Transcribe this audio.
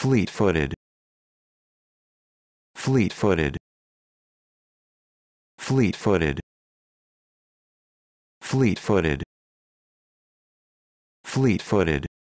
fleet-footed fleet-footed fleet-footed fleet-footed fleet-footed